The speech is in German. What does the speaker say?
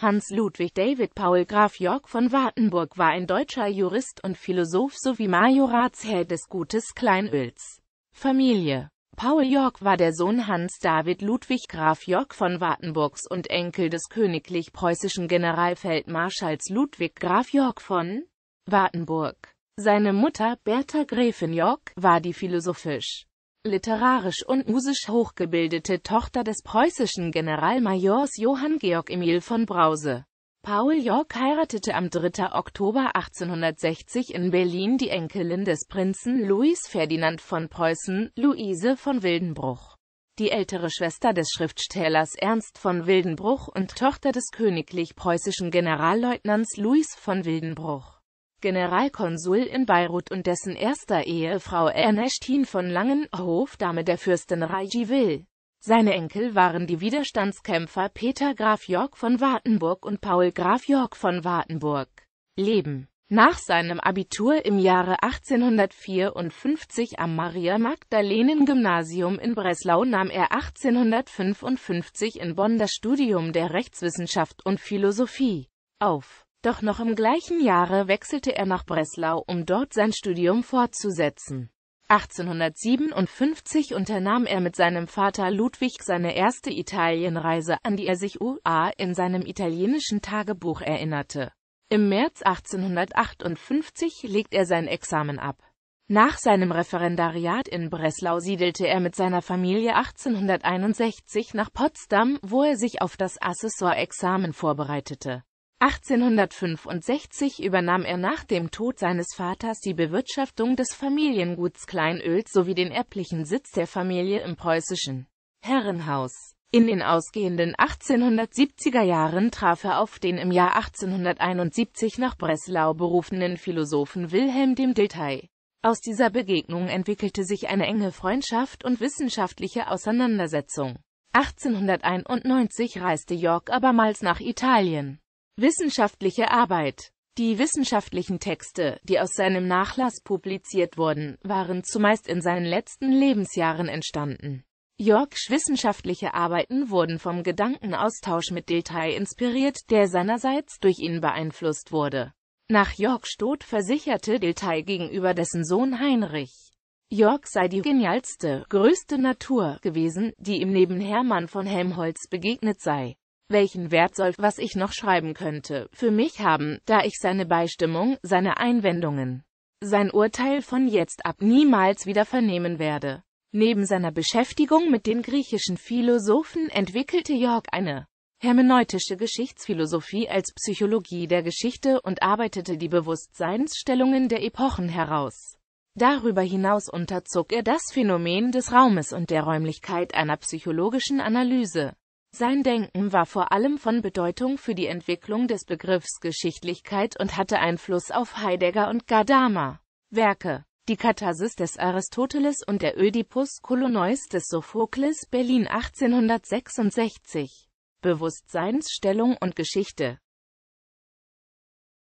Hans Ludwig David Paul Graf Jörg von Wartenburg war ein deutscher Jurist und Philosoph sowie Majoratsherr des Gutes Kleinöls. Familie Paul Jörg war der Sohn Hans David Ludwig Graf Jörg von Wartenburgs und Enkel des königlich preußischen Generalfeldmarschalls Ludwig Graf Jörg von Wartenburg. Seine Mutter, Bertha Gräfin Jörg war die philosophisch literarisch und musisch hochgebildete Tochter des preußischen Generalmajors Johann Georg Emil von Brause. Paul York heiratete am 3. Oktober 1860 in Berlin die Enkelin des Prinzen Louis Ferdinand von Preußen, Luise von Wildenbruch. Die ältere Schwester des Schriftstellers Ernst von Wildenbruch und Tochter des königlich preußischen Generalleutnants Louis von Wildenbruch. Generalkonsul in Beirut und dessen erster Ehefrau Ernestine von Langenhof, Dame der Fürstin Rajivil. Seine Enkel waren die Widerstandskämpfer Peter Graf Jörg von Wartenburg und Paul Graf Jörg von Wartenburg. Leben Nach seinem Abitur im Jahre 1854 am Maria-Magdalenen-Gymnasium in Breslau nahm er 1855 in Bonn das Studium der Rechtswissenschaft und Philosophie auf. Doch noch im gleichen Jahre wechselte er nach Breslau, um dort sein Studium fortzusetzen. 1857 unternahm er mit seinem Vater Ludwig seine erste Italienreise, an die er sich U.A. in seinem italienischen Tagebuch erinnerte. Im März 1858 legt er sein Examen ab. Nach seinem Referendariat in Breslau siedelte er mit seiner Familie 1861 nach Potsdam, wo er sich auf das Assessorexamen vorbereitete. 1865 übernahm er nach dem Tod seines Vaters die Bewirtschaftung des Familienguts Kleinöls sowie den erblichen Sitz der Familie im preußischen Herrenhaus. In den ausgehenden 1870er Jahren traf er auf den im Jahr 1871 nach Breslau berufenen Philosophen Wilhelm dem Dilthey. Aus dieser Begegnung entwickelte sich eine enge Freundschaft und wissenschaftliche Auseinandersetzung. 1891 reiste York abermals nach Italien. Wissenschaftliche Arbeit Die wissenschaftlichen Texte, die aus seinem Nachlass publiziert wurden, waren zumeist in seinen letzten Lebensjahren entstanden. Yorks wissenschaftliche Arbeiten wurden vom Gedankenaustausch mit Dilthey inspiriert, der seinerseits durch ihn beeinflusst wurde. Nach Yorks Tod versicherte Dilthey gegenüber dessen Sohn Heinrich, York sei die genialste, größte Natur gewesen, die ihm neben Hermann von Helmholtz begegnet sei welchen Wert soll was ich noch schreiben könnte, für mich haben, da ich seine Beistimmung, seine Einwendungen, sein Urteil von jetzt ab niemals wieder vernehmen werde. Neben seiner Beschäftigung mit den griechischen Philosophen entwickelte Jörg eine hermeneutische Geschichtsphilosophie als Psychologie der Geschichte und arbeitete die Bewusstseinsstellungen der Epochen heraus. Darüber hinaus unterzog er das Phänomen des Raumes und der Räumlichkeit einer psychologischen Analyse. Sein Denken war vor allem von Bedeutung für die Entwicklung des Begriffs Geschichtlichkeit und hatte Einfluss auf Heidegger und Gadamer. Werke Die Katharsis des Aristoteles und der Ödipus Kolonois des Sophokles Berlin 1866 Bewusstseinsstellung und Geschichte